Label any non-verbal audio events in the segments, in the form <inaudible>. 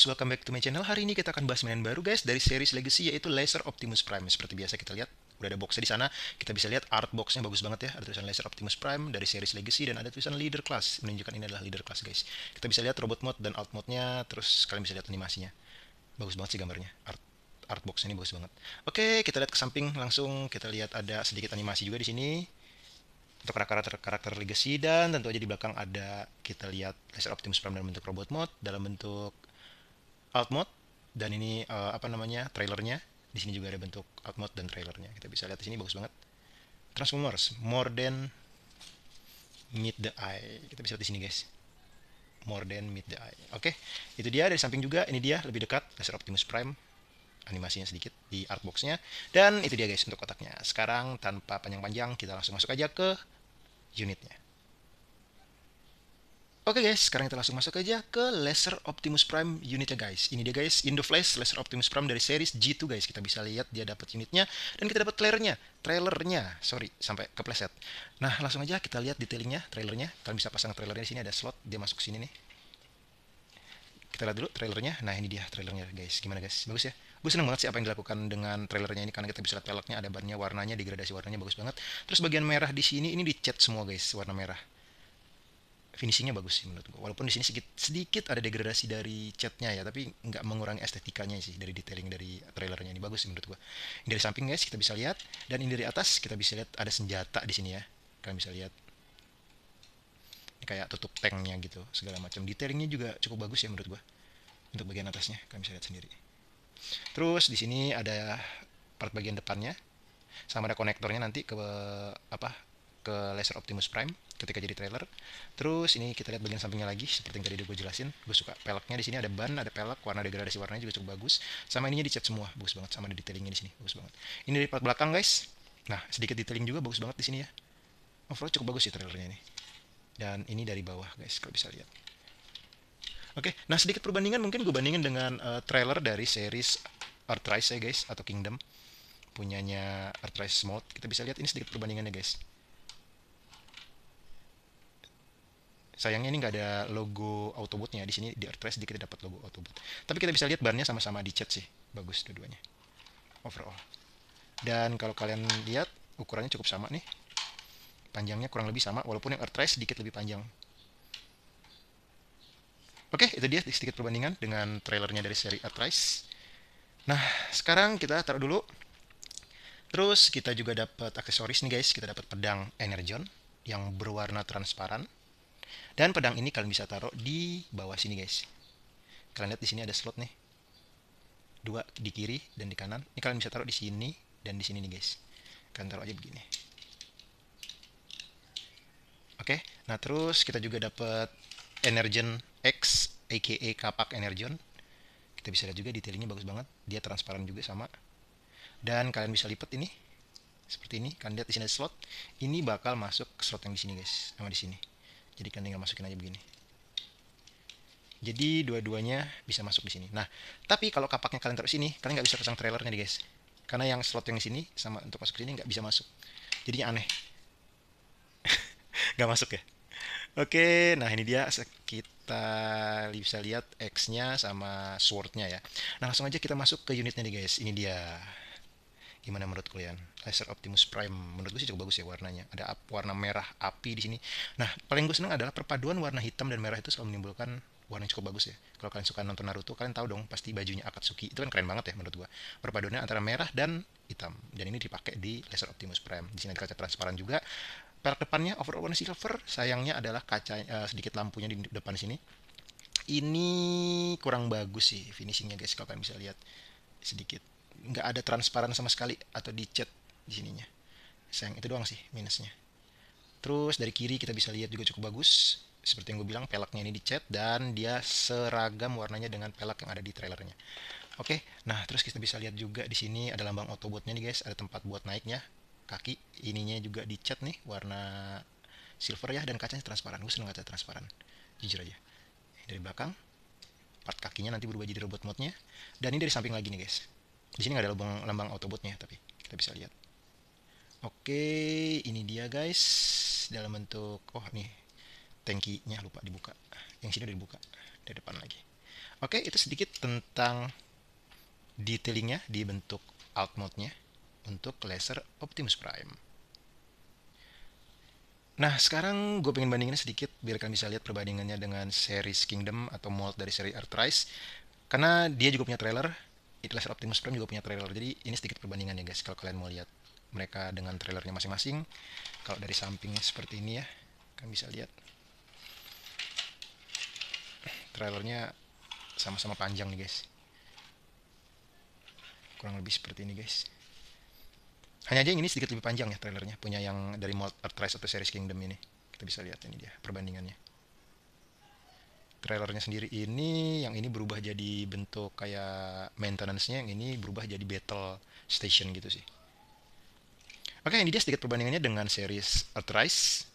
guys, welcome back to my channel. Hari ini kita akan bahas mainan baru guys dari series Legacy yaitu Laser Optimus Prime. Ya, seperti biasa kita lihat udah ada boxnya di sana. Kita bisa lihat art boxnya bagus banget ya. Ada tulisan Laser Optimus Prime dari series Legacy dan ada tulisan Leader Class menunjukkan ini adalah Leader Class guys. Kita bisa lihat robot mode dan out mode-nya. Terus kalian bisa lihat animasinya. Bagus banget sih gambarnya. Art art box ini bagus banget. Oke, kita lihat ke samping langsung. Kita lihat ada sedikit animasi juga di sini untuk karakter karakter legacy dan tentu aja di belakang ada kita lihat laser Optimus Prime dalam bentuk robot mode dalam bentuk alt mode dan ini uh, apa namanya trailernya di sini juga ada bentuk alt mode dan trailernya kita bisa lihat di sini bagus banget transformers more than meet the eye kita bisa lihat di sini guys more than meet the eye oke okay. itu dia dari samping juga ini dia lebih dekat laser optimus prime animasinya sedikit di artboxnya dan itu dia guys untuk kotaknya sekarang tanpa panjang-panjang kita langsung masuk aja ke unitnya Oke guys, sekarang kita langsung masuk aja ke Laser Optimus Prime unitnya guys. Ini dia guys, Indoflash Laser Optimus Prime dari series G2 guys. Kita bisa lihat dia dapat unitnya dan kita dapat trailernya, trailernya. Sorry, sampai kepleset. Nah, langsung aja kita lihat detailingnya, trailernya. Kalian bisa pasang trailernya di sini ada slot, dia masuk sini nih. Kita lihat dulu trailernya. Nah, ini dia trailernya guys. Gimana guys? Bagus ya? Gue seneng banget sih apa yang dilakukan dengan trailernya ini karena kita bisa lihat peleknya, ada bannya, warnanya, degradasi warnanya bagus banget. Terus bagian merah di sini ini dicat semua guys, warna merah finishingnya bagus sih menurut gue walaupun di sini sedikit, sedikit ada degradasi dari catnya ya tapi nggak mengurangi estetikanya sih dari detailing dari trailernya ini bagus sih menurut gue ini dari samping guys kita bisa lihat dan ini dari atas kita bisa lihat ada senjata di sini ya kalian bisa lihat ini kayak tutup tanknya gitu segala macam detailingnya juga cukup bagus ya menurut gue untuk bagian atasnya kalian bisa lihat sendiri terus di sini ada part bagian depannya sama ada konektornya nanti ke apa ke laser Optimus Prime ketika jadi trailer. Terus ini kita lihat bagian sampingnya lagi seperti yang tadi udah gue jelasin. Gue suka peleknya di sini ada ban, ada pelek, warna degradasi warnanya juga cukup bagus. Sama ininya dicat semua, bagus banget sama ada detailingnya di sini, bagus banget. Ini dari part belakang guys. Nah, sedikit detailing juga bagus banget di sini ya. Overall cukup bagus sih trailernya ini. Dan ini dari bawah guys, kalau bisa lihat. Oke, okay, nah sedikit perbandingan mungkin gue bandingin dengan uh, trailer dari series Earthrise ya guys, atau Kingdom punyanya Earthrise Mode. Kita bisa lihat ini sedikit perbandingannya guys sayangnya ini nggak ada logo Autobotnya di sini di Artres dikit dapat logo Autobot tapi kita bisa lihat bannya sama-sama dicat sih bagus dua-duanya overall dan kalau kalian lihat ukurannya cukup sama nih panjangnya kurang lebih sama walaupun yang Artres sedikit lebih panjang Oke, itu dia sedikit perbandingan dengan trailernya dari seri Artres Nah, sekarang kita taruh dulu. Terus kita juga dapat aksesoris nih guys, kita dapat pedang Energon yang berwarna transparan. Dan pedang ini kalian bisa taruh di bawah sini guys. Kalian lihat di sini ada slot nih. Dua di kiri dan di kanan. Ini kalian bisa taruh di sini dan di sini nih guys. Kalian taruh aja begini. Oke, nah terus kita juga dapat Energen X aka kapak Energen. Kita bisa lihat juga detailnya bagus banget. Dia transparan juga sama. Dan kalian bisa lipat ini seperti ini. Kalian lihat di sini ada slot. Ini bakal masuk ke slot yang di sini guys, sama di sini jadi kan tinggal masukin aja begini jadi dua-duanya bisa masuk di sini nah tapi kalau kapaknya kalian terus sini kalian nggak bisa pasang trailernya nih guys karena yang slot yang di sini sama untuk masuk ke sini nggak bisa masuk jadinya aneh <laughs> nggak masuk ya Oke, nah ini dia kita bisa lihat X-nya sama sword-nya ya. Nah langsung aja kita masuk ke unitnya nih guys, ini dia gimana menurut kalian laser Optimus Prime menurut gue sih cukup bagus ya warnanya ada ap, warna merah api di sini nah paling gue seneng adalah perpaduan warna hitam dan merah itu selalu menimbulkan warna yang cukup bagus ya kalau kalian suka nonton Naruto kalian tahu dong pasti bajunya Akatsuki itu kan keren banget ya menurut gue perpaduannya antara merah dan hitam dan ini dipakai di laser Optimus Prime di sini ada kaca transparan juga perak depannya overall warna silver sayangnya adalah kaca uh, sedikit lampunya di depan sini ini kurang bagus sih finishingnya guys kalau kalian bisa lihat sedikit nggak ada transparan sama sekali atau dicet di sininya sayang itu doang sih minusnya terus dari kiri kita bisa lihat juga cukup bagus seperti yang gue bilang pelaknya ini dicet dan dia seragam warnanya dengan pelak yang ada di trailernya oke nah terus kita bisa lihat juga di sini ada lambang otobotnya nih guys ada tempat buat naiknya kaki ininya juga dicat nih warna silver ya dan kacanya transparan gue seneng kaca transparan jujur aja dari belakang part kakinya nanti berubah jadi robot mode dan ini dari samping lagi nih guys di sini nggak ada lambang, lambang autobotnya, tapi kita bisa lihat. Oke, ini dia guys. Dalam bentuk, oh nih, tankinya lupa dibuka. Yang sini udah dibuka, dari depan lagi. Oke, itu sedikit tentang detailingnya di bentuk alt mode-nya untuk laser Optimus Prime. Nah, sekarang gue pengen bandingin sedikit biar kalian bisa lihat perbandingannya dengan series Kingdom atau mold dari seri Earthrise. Karena dia juga punya trailer, Eatlaser Optimus Prime juga punya trailer. Jadi ini sedikit perbandingan ya guys kalau kalian mau lihat mereka dengan trailernya masing-masing. Kalau dari sampingnya seperti ini ya, kalian bisa lihat. Trailernya sama-sama panjang nih guys. Kurang lebih seperti ini guys. Hanya aja yang ini sedikit lebih panjang ya trailernya, punya yang dari Mold Earthrise atau Series Kingdom ini. Kita bisa lihat ini dia perbandingannya trailernya sendiri ini yang ini berubah jadi bentuk kayak maintenance-nya yang ini berubah jadi battle station gitu sih oke ini dia sedikit perbandingannya dengan series Earthrise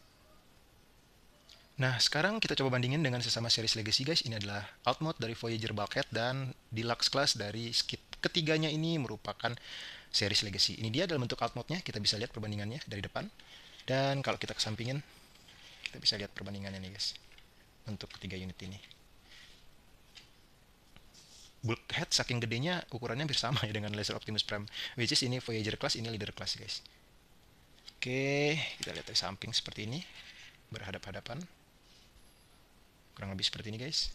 Nah, sekarang kita coba bandingin dengan sesama series Legacy guys. Ini adalah Outmode dari Voyager Bulkhead dan Deluxe Class dari Skip. Ketiganya ini merupakan series Legacy. Ini dia dalam bentuk Outmode-nya. Kita bisa lihat perbandingannya dari depan. Dan kalau kita kesampingin, kita bisa lihat perbandingannya nih guys untuk ketiga unit ini bulkhead saking gedenya ukurannya hampir sama <laughs> ya dengan laser Optimus Prime which is ini Voyager class ini leader class guys oke kita lihat dari samping seperti ini berhadap-hadapan kurang lebih seperti ini guys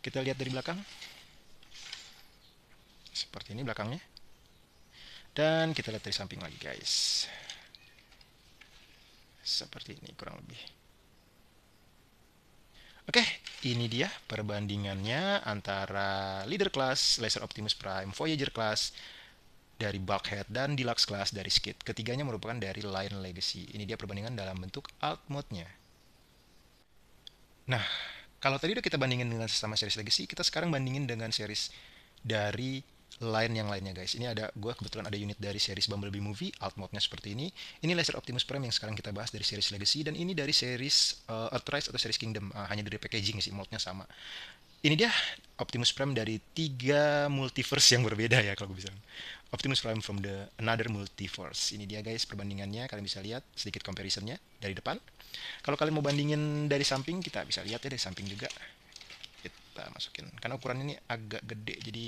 kita lihat dari belakang seperti ini belakangnya dan kita lihat dari samping lagi guys seperti ini kurang lebih Oke, ini dia perbandingannya antara leader class Laser Optimus Prime Voyager class dari Bulkhead dan Deluxe class dari Skid. Ketiganya merupakan dari Lion Legacy. Ini dia perbandingan dalam bentuk alt mode-nya. Nah, kalau tadi udah kita bandingin dengan sesama series Legacy, kita sekarang bandingin dengan series dari lain yang lainnya guys. Ini ada gue kebetulan ada unit dari series Bumblebee Movie, alt mode-nya seperti ini. Ini laser Optimus Prime yang sekarang kita bahas dari series Legacy dan ini dari series uh, Earthrise atau series Kingdom. Uh, hanya dari packaging sih mode-nya sama. Ini dia Optimus Prime dari tiga multiverse yang berbeda ya kalau gue bisa. Optimus Prime from the another multiverse. Ini dia guys perbandingannya. Kalian bisa lihat sedikit comparison-nya dari depan. Kalau kalian mau bandingin dari samping, kita bisa lihat ya dari samping juga. Kita masukin. Karena ukurannya ini agak gede, jadi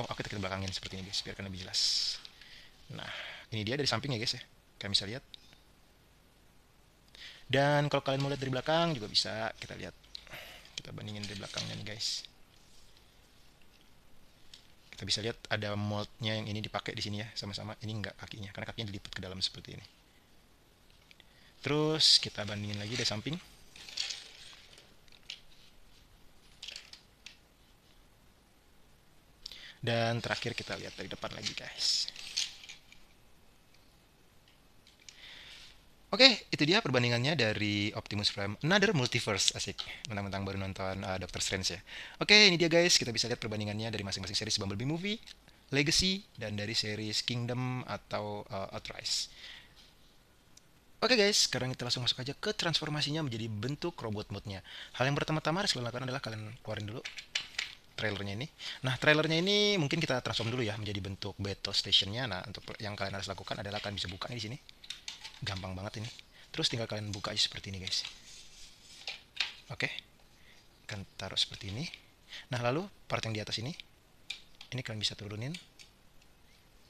oh aku kita belakangin seperti ini guys biarkan lebih jelas nah ini dia dari samping ya guys ya kalian bisa lihat dan kalau kalian mau lihat dari belakang juga bisa kita lihat kita bandingin dari belakangnya nih guys kita bisa lihat ada moldnya yang ini dipakai di sini ya sama-sama ini enggak kakinya karena kakinya dilipat ke dalam seperti ini terus kita bandingin lagi dari samping Dan terakhir kita lihat dari depan lagi guys. Oke, okay, itu dia perbandingannya dari Optimus Prime Another Multiverse. Asik, mentang-mentang baru nonton uh, Doctor Strange ya. Oke, okay, ini dia guys, kita bisa lihat perbandingannya dari masing-masing series Bumblebee Movie, Legacy, dan dari series Kingdom atau uh, Outrise. Oke okay guys, sekarang kita langsung masuk aja ke transformasinya menjadi bentuk robot mode-nya. Hal yang pertama-tama harus kalian lakukan adalah kalian keluarin dulu trailernya ini. Nah, trailernya ini mungkin kita transform dulu ya menjadi bentuk beta stationnya. Nah, untuk yang kalian harus lakukan adalah kalian bisa buka di sini. Gampang banget ini. Terus tinggal kalian buka aja seperti ini, guys. Oke. Kalian taruh seperti ini. Nah, lalu part yang di atas ini ini kalian bisa turunin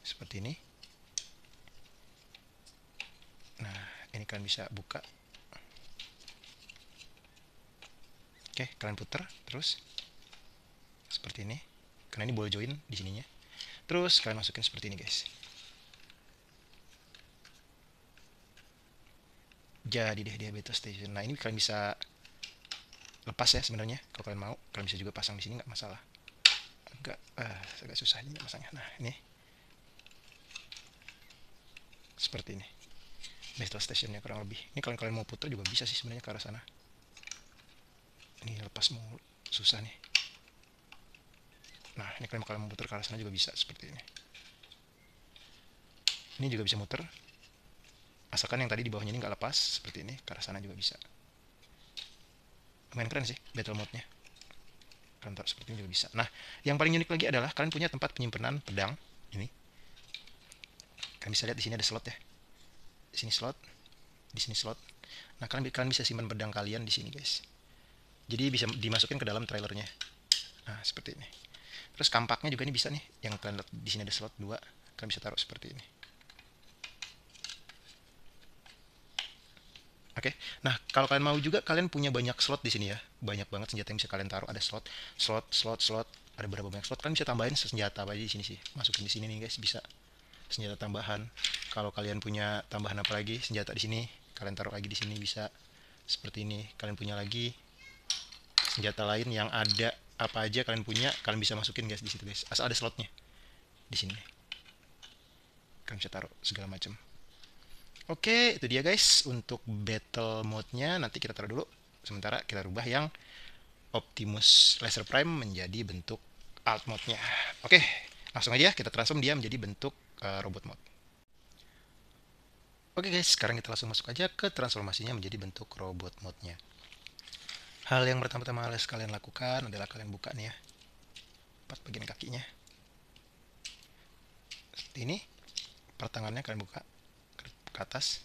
seperti ini. Nah, ini kalian bisa buka. Oke, kalian putar terus seperti ini karena ini boleh join di sininya terus kalian masukin seperti ini guys jadi deh dia beta station nah ini kalian bisa lepas ya sebenarnya kalau kalian mau kalian bisa juga pasang di sini nggak masalah agak uh, eh, agak susah ini pasangnya nah ini seperti ini beta stationnya kurang lebih ini kalau kalian mau putar juga bisa sih sebenarnya ke arah sana ini lepas mau susah nih nah ini kalian kalau memutar ke arah sana juga bisa seperti ini ini juga bisa muter asalkan yang tadi di bawahnya ini nggak lepas seperti ini ke arah sana juga bisa main keren sih battle mode-nya kalian taruh seperti ini juga bisa nah yang paling unik lagi adalah kalian punya tempat penyimpanan pedang ini kalian bisa lihat di sini ada slot ya di sini slot di sini slot nah kalian kalian bisa simpan pedang kalian di sini guys jadi bisa dimasukin ke dalam trailernya nah seperti ini Terus kampaknya juga ini bisa nih, yang kalian lihat di sini ada slot 2, kalian bisa taruh seperti ini. Oke, okay. nah kalau kalian mau juga kalian punya banyak slot di sini ya, banyak banget senjata yang bisa kalian taruh. Ada slot, slot, slot, slot. Ada berapa banyak slot? Kalian bisa tambahin senjata apa aja di sini sih. Masukin di sini nih guys, bisa senjata tambahan. Kalau kalian punya tambahan apa lagi, senjata di sini, kalian taruh lagi di sini bisa. Seperti ini, kalian punya lagi senjata lain yang ada apa aja kalian punya kalian bisa masukin guys di situ guys asal ada slotnya di sini kalian bisa taruh segala macam Oke, itu dia guys untuk battle mode-nya. Nanti kita taruh dulu. Sementara kita rubah yang Optimus Laser Prime menjadi bentuk alt mode-nya. Oke, langsung aja ya. kita transform dia menjadi bentuk uh, robot mode. Oke guys, sekarang kita langsung masuk aja ke transformasinya menjadi bentuk robot mode-nya. Hal yang pertama-tama harus kalian lakukan adalah kalian buka nih ya. empat bagian kakinya. Seperti ini. Part kalian buka ke atas.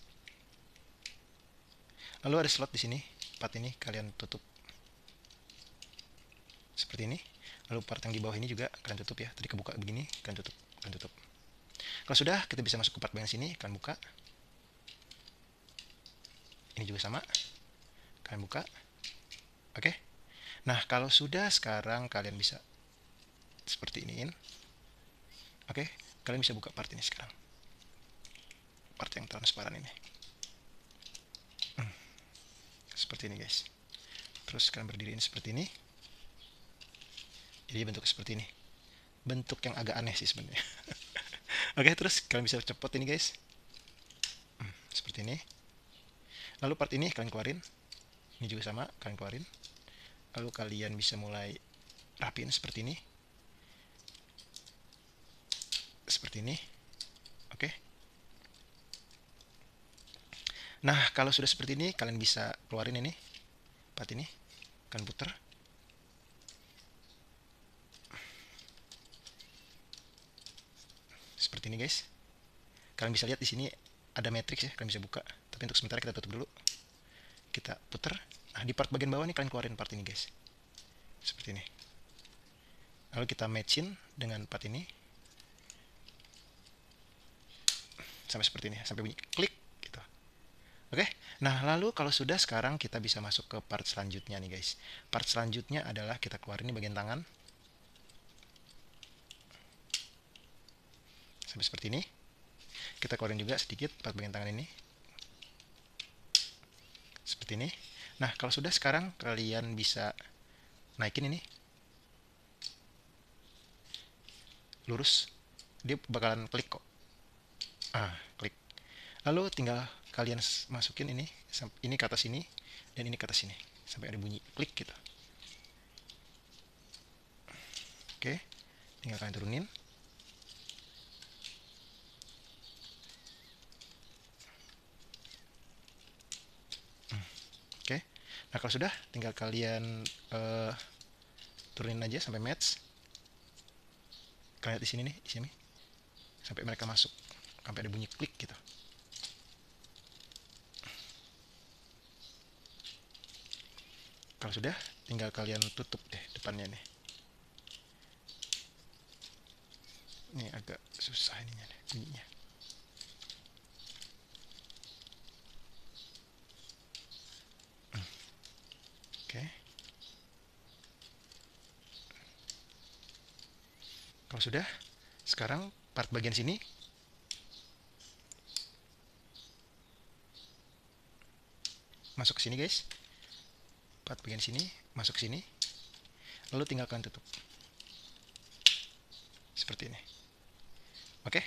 Lalu ada slot di sini. empat ini kalian tutup. Seperti ini. Lalu part yang di bawah ini juga kalian tutup ya. Tadi kebuka begini, kalian tutup, kalian tutup. Kalau sudah, kita bisa masuk ke part bagian sini, kalian buka. Ini juga sama. Kalian buka. Oke. Okay? Nah, kalau sudah sekarang kalian bisa seperti iniin. Oke, okay? kalian bisa buka part ini sekarang. Part yang transparan ini. Hmm. Seperti ini, guys. Terus kalian berdiriin seperti ini. Jadi bentuk seperti ini. Bentuk yang agak aneh sih sebenarnya. <laughs> Oke, okay, terus kalian bisa cepot ini, guys. Hmm, seperti ini. Lalu part ini kalian keluarin. Ini juga sama, kalian keluarin lalu kalian bisa mulai rapiin seperti ini seperti ini oke okay. nah kalau sudah seperti ini kalian bisa keluarin ini part ini kalian puter seperti ini guys kalian bisa lihat di sini ada matrix ya kalian bisa buka tapi untuk sementara kita tutup dulu kita puter Nah, di part bagian bawah ini kalian keluarin part ini guys. Seperti ini. Lalu kita matchin dengan part ini. Sampai seperti ini, ya, sampai bunyi klik gitu. Oke. Nah, lalu kalau sudah sekarang kita bisa masuk ke part selanjutnya nih guys. Part selanjutnya adalah kita keluarin ini bagian tangan. Sampai seperti ini. Kita keluarin juga sedikit part bagian tangan ini. Seperti ini. Nah, kalau sudah sekarang kalian bisa naikin ini. Lurus. Dia bakalan klik kok. Ah, klik. Lalu tinggal kalian masukin ini, ini ke atas ini, dan ini ke atas sini. Sampai ada bunyi klik gitu. Oke, tinggal kalian turunin. Nah kalau sudah tinggal kalian uh, turunin aja sampai match. Kalian lihat di sini nih, di sini. Sampai mereka masuk, sampai ada bunyi klik gitu. Kalau sudah, tinggal kalian tutup deh depannya nih. Ini agak susah ini nih, bunyinya. Kalau oh, sudah, sekarang part bagian sini. Masuk ke sini guys. Part bagian sini, masuk ke sini. Lalu tinggalkan tutup. Seperti ini. Oke.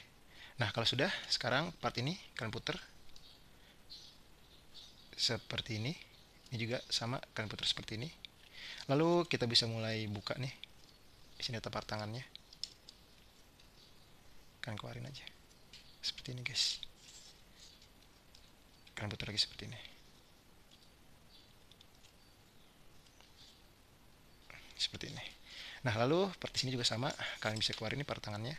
Nah, kalau sudah, sekarang part ini kalian putar. Seperti ini. Ini juga sama, kalian putar seperti ini. Lalu kita bisa mulai buka nih. Di sini part tangannya kalian keluarin aja seperti ini guys kalian putar lagi seperti ini seperti ini nah lalu part sini juga sama kalian bisa keluarin ini part tangannya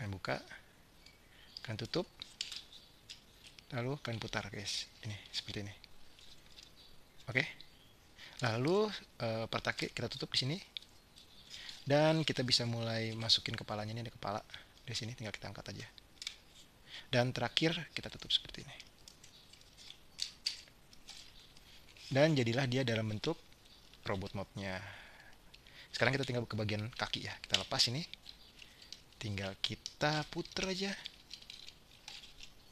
kalian buka kalian tutup lalu kalian putar guys ini seperti ini oke okay? lalu uh, part kita tutup di sini dan kita bisa mulai masukin kepalanya ini ada kepala dari sini tinggal kita angkat aja dan terakhir kita tutup seperti ini dan jadilah dia dalam bentuk robot mobnya sekarang kita tinggal ke bagian kaki ya kita lepas ini tinggal kita puter aja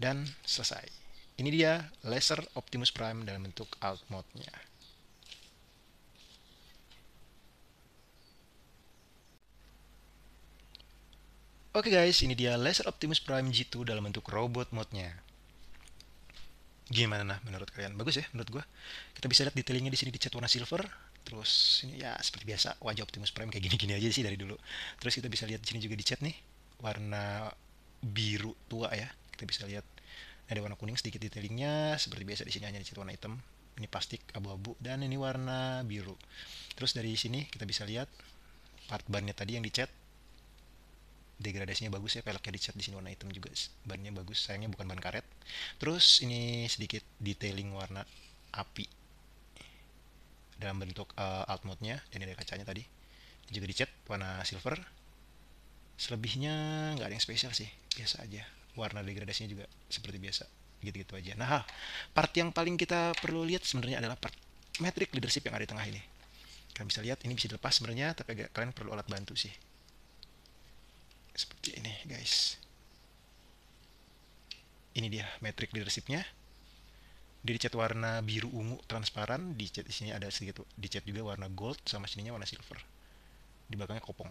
dan selesai ini dia laser Optimus Prime dalam bentuk alt mode-nya Oke okay guys, ini dia Laser Optimus Prime G2 dalam bentuk robot modnya. Gimana nah menurut kalian? Bagus ya menurut gue. Kita bisa lihat detailnya di sini dicat warna silver. Terus ini ya seperti biasa wajah Optimus Prime kayak gini-gini aja sih dari dulu. Terus kita bisa lihat di sini juga dicat nih warna biru tua ya. Kita bisa lihat ada warna kuning sedikit detailingnya seperti biasa di sini hanya dicat warna hitam. Ini plastik abu-abu dan ini warna biru. Terus dari sini kita bisa lihat part bannya tadi yang dicat degradasinya bagus ya velgnya dicat di sini warna hitam juga bannya bagus sayangnya bukan ban karet terus ini sedikit detailing warna api dalam bentuk uh, alt mode nya dan ada kacanya tadi ini juga dicat warna silver selebihnya nggak ada yang spesial sih biasa aja warna degradasinya juga seperti biasa gitu-gitu aja nah part yang paling kita perlu lihat sebenarnya adalah part metric leadership yang ada di tengah ini kalian bisa lihat ini bisa dilepas sebenarnya tapi kalian perlu alat bantu sih seperti ini guys ini dia metric leadershipnya dia dicat warna biru ungu transparan dicat di sini ada sedikit dicat juga warna gold sama sininya warna silver di belakangnya kopong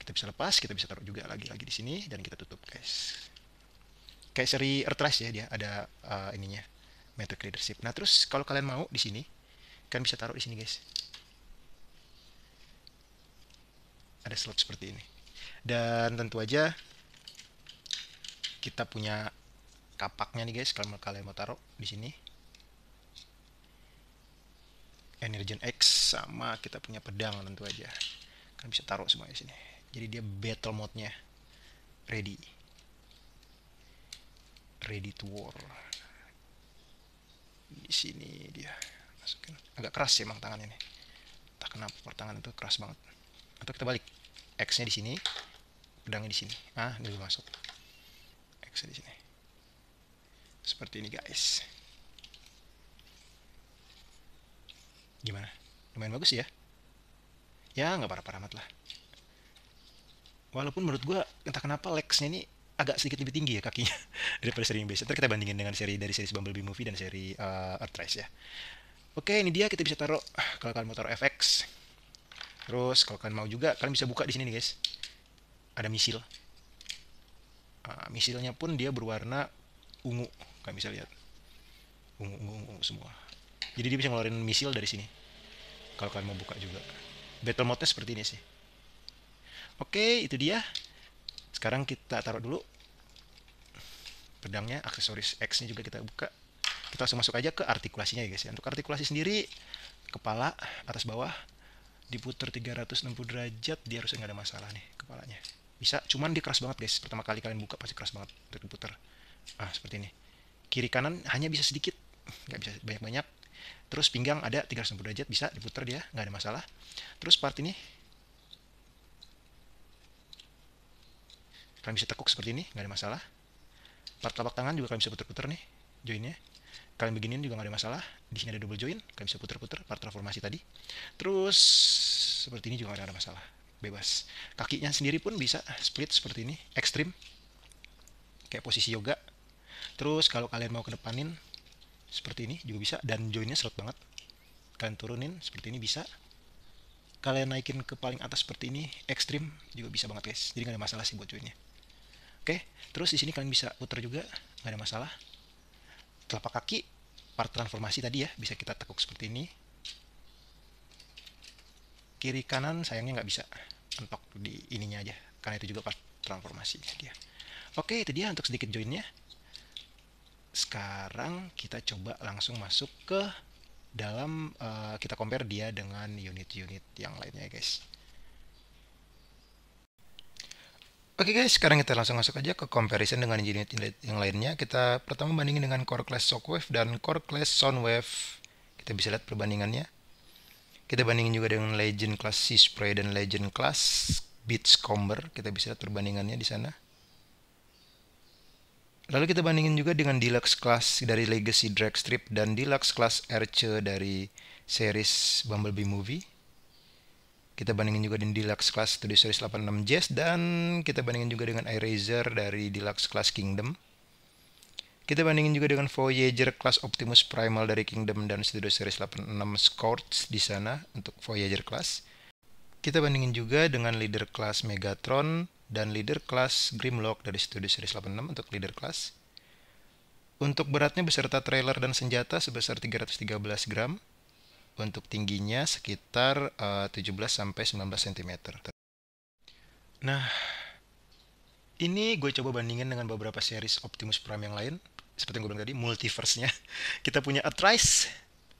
kita bisa lepas kita bisa taruh juga lagi-lagi di sini dan kita tutup guys kayak seri Earthrise ya dia ada uh, ininya metric leadership nah terus kalau kalian mau di sini kan bisa taruh di sini guys ada slot seperti ini dan tentu aja kita punya kapaknya nih guys kalau kalian mau taruh di sini Energen X sama kita punya pedang tentu aja kan bisa taruh semua di sini jadi dia battle mode-nya ready ready to war di sini dia masukin agak keras sih emang tangan ini tak kenapa pertangan itu keras banget atau kita balik X nya di sini pedangnya di sini ah dulu masuk X di sini seperti ini guys gimana lumayan bagus ya ya nggak parah-parah amat lah walaupun menurut gue entah kenapa Lexnya ini agak sedikit lebih tinggi ya kakinya <laughs> daripada seri yang biasa. Ntar kita bandingin dengan seri dari seri Bumblebee Movie dan seri uh, eh, Earthrise ya. Oke, ini dia kita bisa taruh kalau kalian mau taruh FX. Terus kalau kalian mau juga kalian bisa buka di sini nih guys ada misil uh, misilnya pun dia berwarna ungu kalian bisa lihat ungu, ungu, ungu semua jadi dia bisa ngeluarin misil dari sini kalau kalian mau buka juga battle mode seperti ini sih oke itu dia sekarang kita taruh dulu pedangnya aksesoris X-nya juga kita buka kita langsung masuk aja ke artikulasinya ya guys ya. Untuk artikulasi sendiri, kepala atas bawah diputar 360 derajat, dia harusnya nggak ada masalah nih kepalanya bisa cuman dia keras banget guys pertama kali kalian buka pasti keras banget untuk komputer ah seperti ini kiri kanan hanya bisa sedikit nggak bisa banyak-banyak terus pinggang ada 360 derajat bisa diputar dia nggak ada masalah terus part ini kalian bisa tekuk seperti ini nggak ada masalah part telapak tangan juga kalian bisa putar-putar nih joinnya kalian beginin juga nggak ada masalah di sini ada double join kalian bisa putar-putar part transformasi tadi terus seperti ini juga nggak ada masalah bebas kakinya sendiri pun bisa split seperti ini ekstrim kayak posisi yoga terus kalau kalian mau kedepanin seperti ini juga bisa dan joinnya serut banget kalian turunin seperti ini bisa kalian naikin ke paling atas seperti ini ekstrim juga bisa banget guys jadi nggak ada masalah sih buat joinnya oke terus di sini kalian bisa putar juga nggak ada masalah telapak kaki part transformasi tadi ya bisa kita tekuk seperti ini kiri kanan sayangnya nggak bisa mentok di ininya aja karena itu juga pas transformasinya dia oke itu dia untuk sedikit joinnya sekarang kita coba langsung masuk ke dalam uh, kita compare dia dengan unit-unit yang lainnya ya guys Oke okay guys, sekarang kita langsung masuk aja ke comparison dengan unit yang lainnya. Kita pertama bandingin dengan Core Class Shockwave dan Core Class Soundwave. Kita bisa lihat perbandingannya. Kita bandingin juga dengan legend class Spray dan legend class Beachcomber. Kita bisa lihat perbandingannya di sana. Lalu kita bandingin juga dengan Deluxe Class dari Legacy Drag Strip dan Deluxe Class Archer dari series Bumblebee Movie. Kita bandingin juga dengan Deluxe Class dari series 86 Jazz dan kita bandingin juga dengan Eraser dari Deluxe Class Kingdom. Kita bandingin juga dengan Voyager Class Optimus Primal dari Kingdom dan Studio Series 86 Scorch di sana untuk Voyager Class. Kita bandingin juga dengan leader Class Megatron dan leader Class Grimlock dari Studio Series 86 untuk leader Class. Untuk beratnya beserta trailer dan senjata sebesar 313 gram. Untuk tingginya sekitar eh, uh, 17 sampai 19 cm. Nah, ini gue coba bandingin dengan beberapa series Optimus Prime yang lain seperti yang gue bilang tadi multiverse-nya <laughs> kita punya a Trice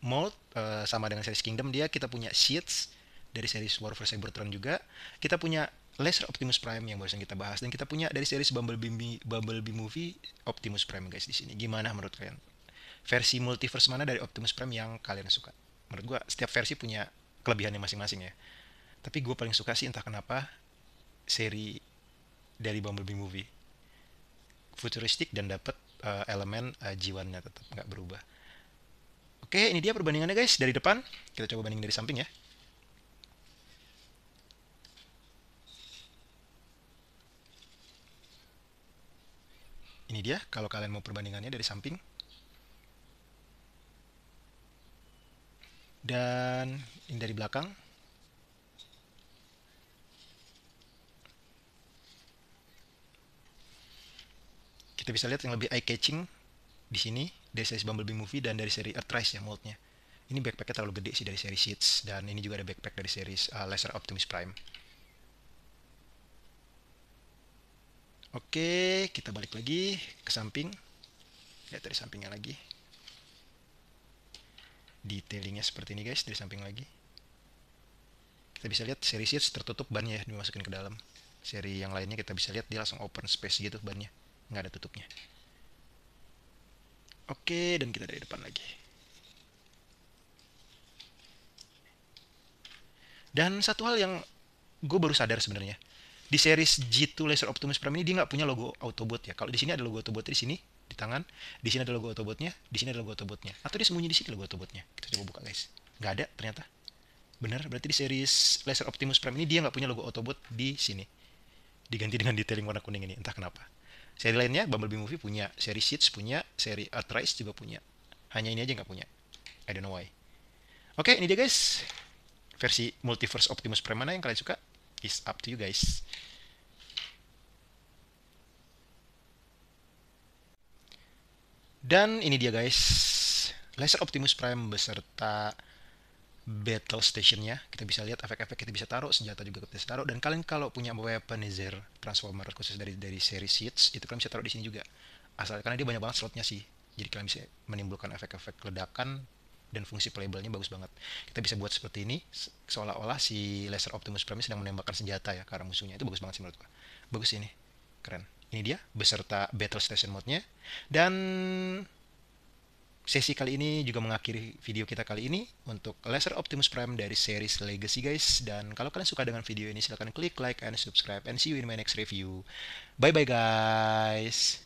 mode uh, sama dengan series Kingdom dia kita punya Sheets dari series War for Cybertron juga kita punya Laser Optimus Prime yang barusan kita bahas dan kita punya dari series Bumblebee Bumblebee movie Optimus Prime guys di sini gimana menurut kalian versi multiverse mana dari Optimus Prime yang kalian suka menurut gue setiap versi punya kelebihannya masing-masing ya tapi gue paling suka sih entah kenapa seri dari Bumblebee movie futuristik dan dapat uh, elemen uh, eh, jiwannya tetap nggak berubah. Oke, ini dia perbandingannya guys dari depan. Kita coba banding dari samping ya. Ini dia kalau kalian mau perbandingannya dari samping. Dan ini dari belakang. kita bisa lihat yang lebih eye catching di sini dari series Bumblebee Movie dan dari seri Earthrise ya moldnya ini backpacknya terlalu gede sih dari seri Seeds dan ini juga ada backpack dari seri uh, eh, Laser Optimus Prime oke kita balik lagi ke samping lihat dari sampingnya lagi detailingnya seperti ini guys dari samping lagi kita bisa lihat seri Seeds tertutup bannya ya dimasukin ke dalam seri yang lainnya kita bisa lihat dia langsung open space gitu bannya nggak ada tutupnya oke dan kita dari depan lagi dan satu hal yang gue baru sadar sebenarnya di series G2 Laser Optimus Prime ini dia nggak punya logo Autobot ya. Kalau di sini ada logo Autobot di sini di tangan, di sini ada logo Autobotnya, di sini ada logo Autobotnya. Atau dia sembunyi di sini logo Autobotnya. Kita coba buka guys. Nggak ada ternyata. Bener, berarti di series Laser Optimus Prime ini dia nggak punya logo Autobot di sini. Diganti dengan detailing warna kuning ini, entah kenapa. Seri lainnya Bumblebee Movie punya, seri Sheets punya, seri Earthrise juga punya. Hanya ini aja nggak punya. I don't know why. Oke, okay, ini dia guys. Versi Multiverse Optimus Prime mana yang kalian suka? It's up to you guys. Dan ini dia guys. Laser Optimus Prime beserta battle stationnya kita bisa lihat efek-efek kita bisa taruh senjata juga kita bisa taruh dan kalian kalau punya weaponizer transformer khusus dari dari seri seeds itu kalian bisa taruh di sini juga asal karena dia banyak banget slotnya sih jadi kalian bisa menimbulkan efek-efek ledakan dan fungsi playable-nya bagus banget kita bisa buat seperti ini seolah-olah si laser Optimus Prime sedang menembakkan senjata ya karena musuhnya itu bagus banget sih menurut gua bagus ini keren ini dia beserta battle station mode-nya dan Sesi kali ini juga mengakhiri video kita kali ini untuk Laser Optimus Prime dari series Legacy guys. Dan kalau kalian suka dengan video ini silahkan klik like and subscribe and see you in my next review. Bye bye guys.